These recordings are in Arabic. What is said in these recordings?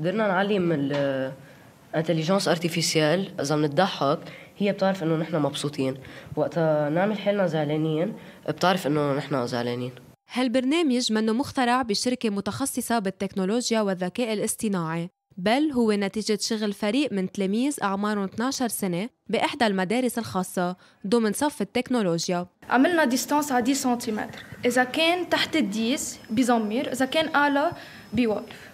قدرنا نعلم الانتليجنس ارتفيسيال اذا بنضحك هي بتعرف انه نحن مبسوطين وقتها نعمل حالنا زعلانين بتعرف انه نحن زعلانين هالبرنامج منه مخترع بشركة متخصصة بالتكنولوجيا والذكاء الاصطناعي بل هو نتيجة شغل فريق من تلاميذ أعمارهم 12 سنة بإحدى المدارس الخاصة ضمن صف التكنولوجيا عملنا ديستانس على 10 سنتيمتر إذا كان تحت الديس بزمر إذا كان أعلى بيوقف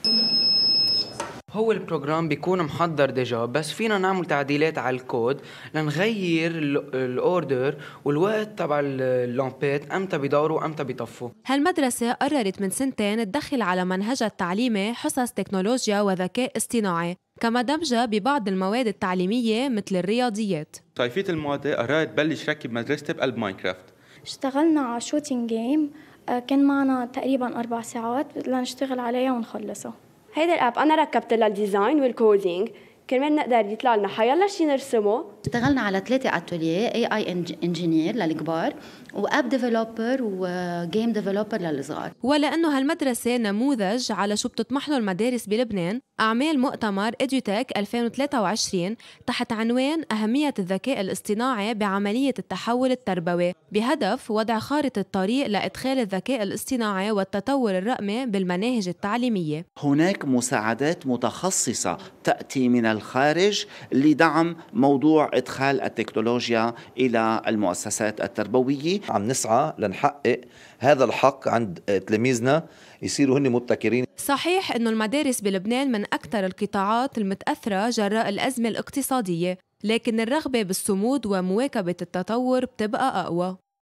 هو البروجرام بيكون محضر ديجا بس فينا نعمل تعديلات على الكود لنغير الاوردر والوقت تبع اللامبات امتى بيدوروا امتى بيطفوا هالمدرسة قررت من سنتين تدخل على منهجها التعليمي حصص تكنولوجيا وذكاء اصطناعي كما دمجها ببعض المواد التعليمية مثل الرياضيات طائفة المواد قررت تبلش ركب مدرستي بقلب ماينكرافت اشتغلنا على شوتينج جيم آه، كان معنا تقريبا أربع ساعات لنشتغل عليها ونخلصها هيدا الاب انا ركبت لها الديزاين والكودينج كرمال نقدر يطلع لنا حيلا شي نرسمه اشتغلنا على ثلاثه اتوليه اي اي انجينير للكبار واب ديفلوبر وجيم ديفلوبر للصغار ولانه هالمدرسه نموذج على شو بتطمح له المدارس بلبنان اعمال مؤتمر ايديوتك 2023 تحت عنوان اهميه الذكاء الاصطناعي بعمليه التحول التربوي بهدف وضع خارطه الطريق لادخال الذكاء الاصطناعي والتطور الرقمي بالمناهج التعليميه هناك مساعدات متخصصه تاتي من الخارج لدعم موضوع إدخال التكنولوجيا إلى المؤسسات التربوية عم نسعى لنحقق هذا الحق عند تلاميذنا يصيروا هن مبتكرين صحيح أنه المدارس بلبنان من أكثر القطاعات المتأثرة جراء الأزمة الاقتصادية لكن الرغبة بالصمود ومواكبة التطور بتبقى أقوى